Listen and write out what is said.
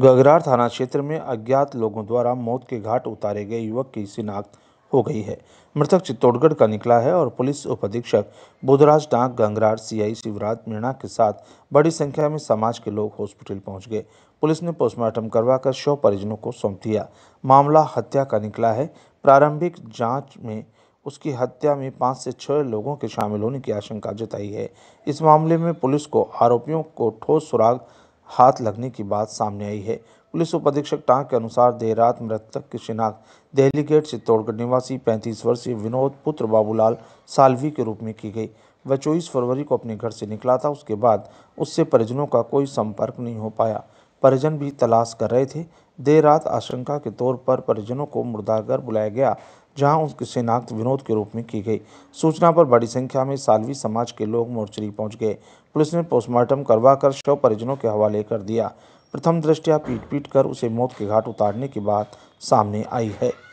गगरार थाना क्षेत्र में अज्ञात लोगों द्वारा मौत के घाट उतारे गए युवक की शिनाख्त हो गई है मृतक चित्तौड़गढ़ का निकला है और पुलिस उप अधीक्षक बुधराज डांग गंगरार सीआई शिवराज मीणा के साथ बड़ी संख्या में समाज के लोग हॉस्पिटल पहुंच गए पुलिस ने पोस्टमार्टम करवाकर शव परिजनों को सौंप दिया मामला हत्या का निकला है प्रारंभिक जांच में उसकी हत्या में पाँच से छः लोगों के शामिल होने की आशंका जताई है इस मामले में पुलिस को आरोपियों को ठोस सुराग हाथ लगने की बात सामने आई है पुलिस उप अधीक्षक टांग के अनुसार देर रात मृतक की शिनाख्त दहली गेट चित्तौड़गढ़ निवासी पैंतीस वर्षीय विनोद पुत्र बाबूलाल सालवी के रूप में की गई वह चौबीस फरवरी को अपने घर से निकला था उसके बाद उससे परिजनों का कोई संपर्क नहीं हो पाया परिजन भी तलाश कर रहे थे देर रात आशंका के तौर पर परिजनों को मुर्दाघर बुलाया गया जहां उसकी शिनाख्त विनोद के रूप में की गई सूचना पर बड़ी संख्या में सालवी समाज के लोग मोर्चरी पहुंच गए पुलिस ने पोस्टमार्टम करवाकर शव परिजनों के हवाले कर दिया प्रथम दृष्टया पीट पीट कर उसे मौत के घाट उतारने की बात सामने आई है